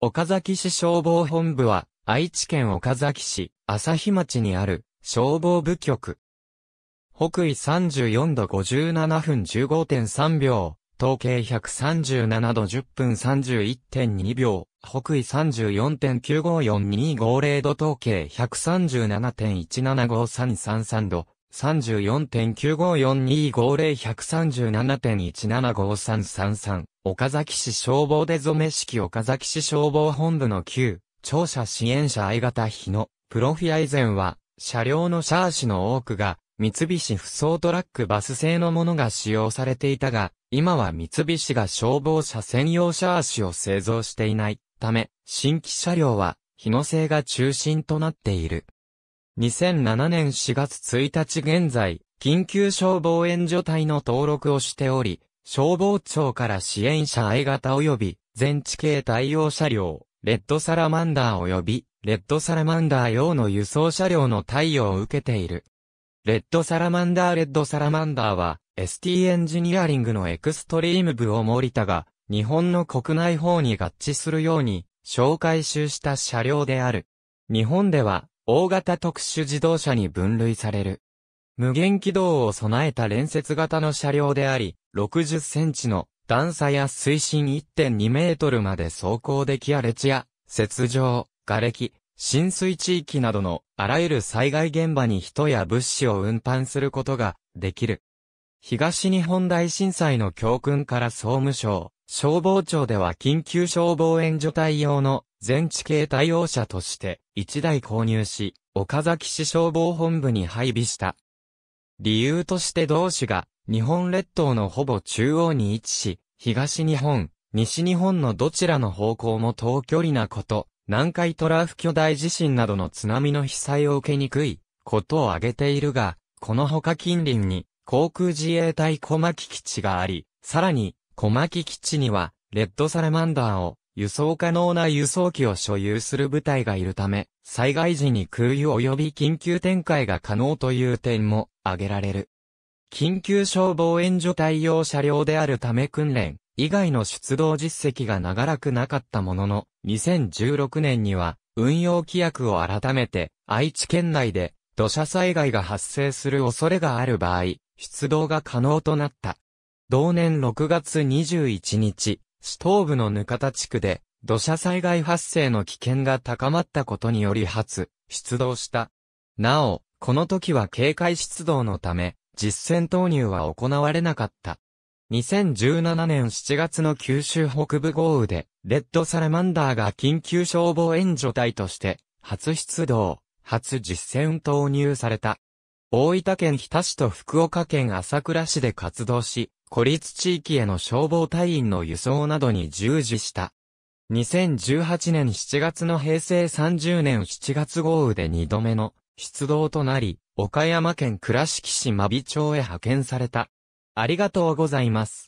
岡崎市消防本部は、愛知県岡崎市、朝日町にある、消防部局。北緯34度57分15.3秒、統計137度10分31.2秒、北緯34.954250度統計137.175333度、3 4 9 5 4 2 5 0 1 3 7 1 7 5 3 3 3岡崎市消防出染式岡崎市消防本部の旧庁舎支援者相型日野プロフィア以前は車両のシャーシの多くが三菱不走トラックバス製のものが使用されていたが、今は三菱が消防車専用シャーシを製造していないため、新規車両は日野製が中心となっている。2007年4月1日現在、緊急消防援助隊の登録をしており、消防庁から支援者 A 型及び、全地形対応車両、レッドサラマンダー及び、レッドサラマンダー用の輸送車両の対応を受けている。レッドサラマンダーレッドサラマンダーは、ST エンジニアリングのエクストリーム部を森田が、日本の国内法に合致するように、紹介集した車両である。日本では、大型特殊自動車に分類される。無限軌道を備えた連接型の車両であり、60センチの段差や水深1.2メートルまで走行でき荒れ地や、雪上、瓦礫、浸水地域などのあらゆる災害現場に人や物資を運搬することができる。東日本大震災の教訓から総務省、消防庁では緊急消防援助隊用の全地形対応車として1台購入し、岡崎市消防本部に配備した。理由として同市が日本列島のほぼ中央に位置し、東日本、西日本のどちらの方向も遠距離なこと、南海トラフ巨大地震などの津波の被災を受けにくいことを挙げているが、この他近隣に航空自衛隊小牧基地があり、さらに、小牧基地には、レッドサラマンダーを輸送可能な輸送機を所有する部隊がいるため、災害時に空輸及び緊急展開が可能という点も挙げられる。緊急消防援助対応車両であるため訓練以外の出動実績が長らくなかったものの、2016年には運用規約を改めて愛知県内で土砂災害が発生する恐れがある場合、出動が可能となった。同年6月21日、首東部のかた地区で土砂災害発生の危険が高まったことにより初、出動した。なお、この時は警戒出動のため、実戦投入は行われなかった。2017年7月の九州北部豪雨で、レッドサラマンダーが緊急消防援助隊として、初出動、初実戦投入された。大分県日田市と福岡県朝倉市で活動し、孤立地域への消防隊員の輸送などに従事した。2018年7月の平成30年7月豪雨で2度目の出動となり、岡山県倉敷市真備町へ派遣された。ありがとうございます。